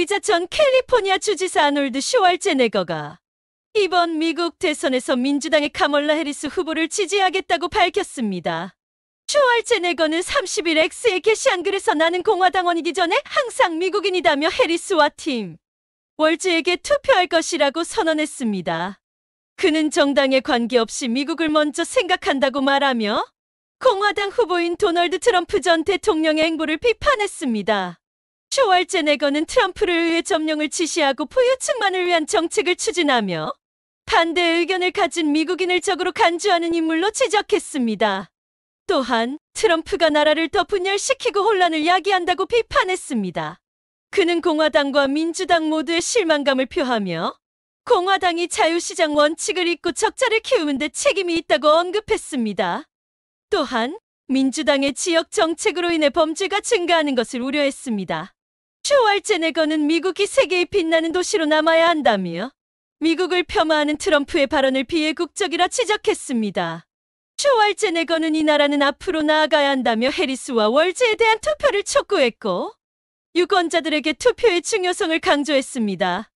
의자전 캘리포니아 주지사 아놀드 쇼왈제네거가 이번 미국 대선에서 민주당의 카멀라 해리스 후보를 지지하겠다고 밝혔습니다. 쇼왈제네거는 30일 X에 게시한 글에서 나는 공화당원이기 전에 항상 미국인이다며 해리스와 팀 월즈에게 투표할 것이라고 선언했습니다. 그는 정당에 관계없이 미국을 먼저 생각한다고 말하며 공화당 후보인 도널드 트럼프 전 대통령의 행보를 비판했습니다. 쇼왈제네거는 트럼프를 위해 점령을 지시하고 포유층만을 위한 정책을 추진하며 반대 의견을 가진 미국인을 적으로 간주하는 인물로 지적했습니다. 또한 트럼프가 나라를 더 분열시키고 혼란을 야기한다고 비판했습니다. 그는 공화당과 민주당 모두의 실망감을 표하며 공화당이 자유시장 원칙을 잊고 적자를 키우는 데 책임이 있다고 언급했습니다. 또한 민주당의 지역 정책으로 인해 범죄가 증가하는 것을 우려했습니다. 추월제네 거는 미국이 세계의 빛나는 도시로 남아야 한다며 미국을 폄하하는 트럼프의 발언을 비애국적이라 지적했습니다. 추월제네 거는 이 나라는 앞으로 나아가야 한다며 해리스와 월제에 대한 투표를 촉구했고 유권자들에게 투표의 중요성을 강조했습니다.